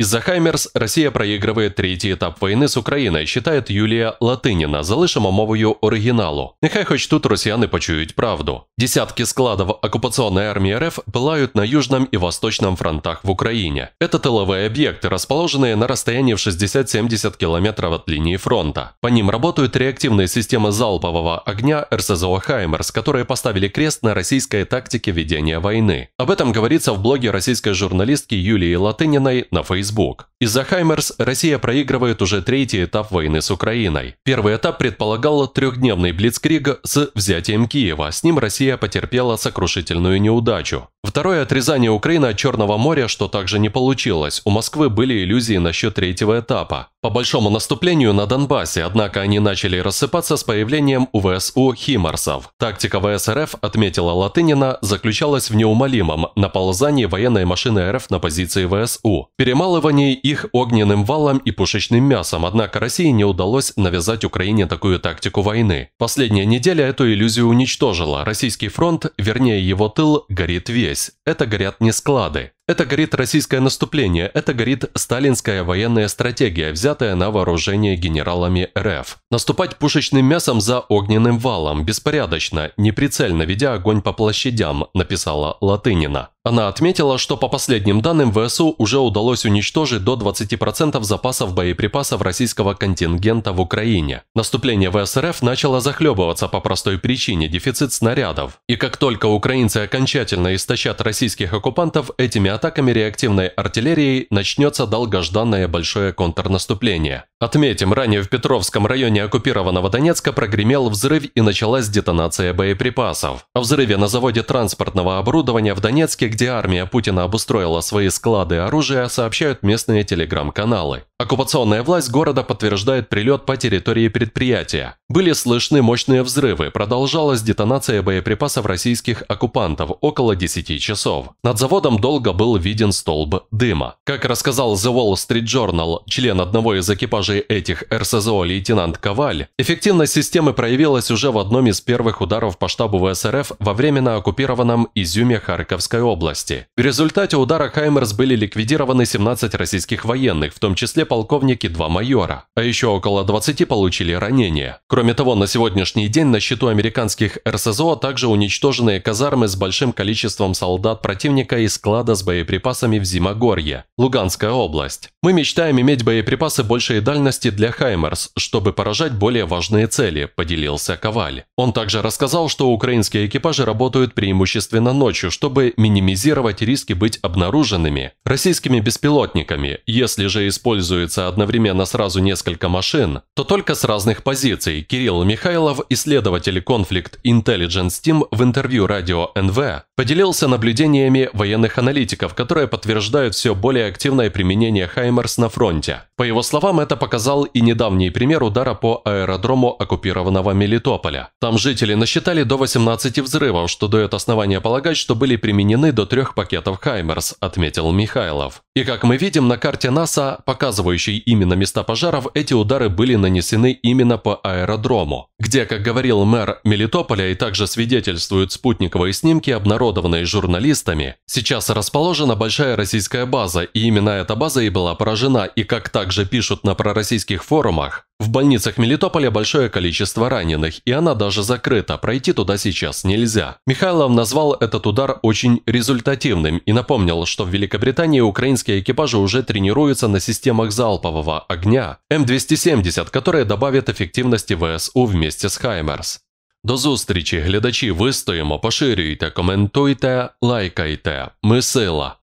из за Хаймерс Росія проігрує третій етап війни з Україною, считает Юлія Латиніна. Залишимо мовою оригіналу. Нехай, хоч тут росіяни почують правду. Десятки складов оккупационной армии РФ пылают на южном и восточном фронтах в Украине. Это тыловые объекты, расположенные на расстоянии в 60-70 километров от линии фронта. По ним работают реактивные системы залпового огня РСЗО «Хаймерс», которые поставили крест на российской тактике ведения войны. Об этом говорится в блоге российской журналистки Юлии Латыниной на Facebook Xbox. Из-за Хаймерс Россия проигрывает уже третий этап войны с Украиной. Первый этап предполагал трехдневный блицкриг с взятием Киева. С ним Россия потерпела сокрушительную неудачу. Второе – отрезание Украины от Черного моря, что также не получилось. У Москвы были иллюзии насчет третьего этапа. По большому наступлению на Донбассе, однако они начали рассыпаться с появлением УВСУ «Химарсов». Тактика ВСРФ, отметила Латынина, заключалась в неумолимом наползании военной машины РФ на позиции ВСУ, Перемалывание и их огненным валом и пушечным мясом, однако России не удалось навязать Украине такую тактику войны. Последняя неделя эту иллюзию уничтожила. Российский фронт, вернее его тыл, горит весь. Это горят не склады. Это горит российское наступление, это горит сталинская военная стратегия, взятая на вооружение генералами РФ. Наступать пушечным мясом за огненным валом, беспорядочно, неприцельно ведя огонь по площадям, написала Латынина. Она отметила, что по последним данным ВСУ уже удалось уничтожить до 20% запасов боеприпасов российского контингента в Украине. Наступление ВСРФ начало захлебываться по простой причине – дефицит снарядов. И как только украинцы окончательно истощат российских оккупантов этими атаками, атаками реактивной артиллерии начнется долгожданное большое контрнаступление. Отметим, ранее в Петровском районе оккупированного Донецка прогремел взрыв и началась детонация боеприпасов. О взрыве на заводе транспортного оборудования в Донецке, где армия Путина обустроила свои склады оружия, сообщают местные телеграм-каналы. Оккупационная власть города подтверждает прилет по территории предприятия. Были слышны мощные взрывы, продолжалась детонация боеприпасов российских оккупантов около 10 часов. Над заводом долго был был виден столб дыма. Как рассказал The Wall Street Journal, член одного из экипажей этих РСЗО лейтенант Коваль, эффективность системы проявилась уже в одном из первых ударов по штабу ВСРФ во временно оккупированном Изюме Харьковской области. В результате удара «Хаймерс» были ликвидированы 17 российских военных, в том числе полковники два майора, а еще около 20 получили ранения. Кроме того, на сегодняшний день на счету американских РСЗО также уничтожены казармы с большим количеством солдат противника и склада с боеприпасами в Зимогорье, Луганская область. Мы мечтаем иметь боеприпасы большей дальности для «Хаймерс», чтобы поражать более важные цели, поделился Коваль. Он также рассказал, что украинские экипажи работают преимущественно ночью, чтобы минимизировать риски быть обнаруженными российскими беспилотниками. Если же используется одновременно сразу несколько машин, то только с разных позиций. Кирилл Михайлов, исследователь конфликт Intelligence Team в интервью радио НВ, поделился наблюдениями военных аналитиков, которые подтверждают все более активное применение «Хаймерс» на фронте. По его словам, это показал и недавний пример удара по аэродрому оккупированного Мелитополя. Там жители насчитали до 18 взрывов, что дает основание полагать, что были применены до трех пакетов «Хаймерс», отметил Михайлов. И как мы видим на карте НАСА, показывающей именно места пожаров, эти удары были нанесены именно по аэродрому, где, как говорил мэр Мелитополя и также свидетельствуют спутниковые снимки, обнаружены изуродованной журналистами, сейчас расположена большая российская база, и именно эта база и была поражена, и, как также пишут на пророссийских форумах, в больницах Мелитополя большое количество раненых, и она даже закрыта, пройти туда сейчас нельзя. Михайлов назвал этот удар очень результативным и напомнил, что в Великобритании украинские экипажи уже тренируются на системах залпового огня М270, которые добавят эффективности ВСУ вместе с «Хаймерс». До зустрічі, глядачі, вистоїмо, поширюйте, коментуйте, лайкайте. Ми сила.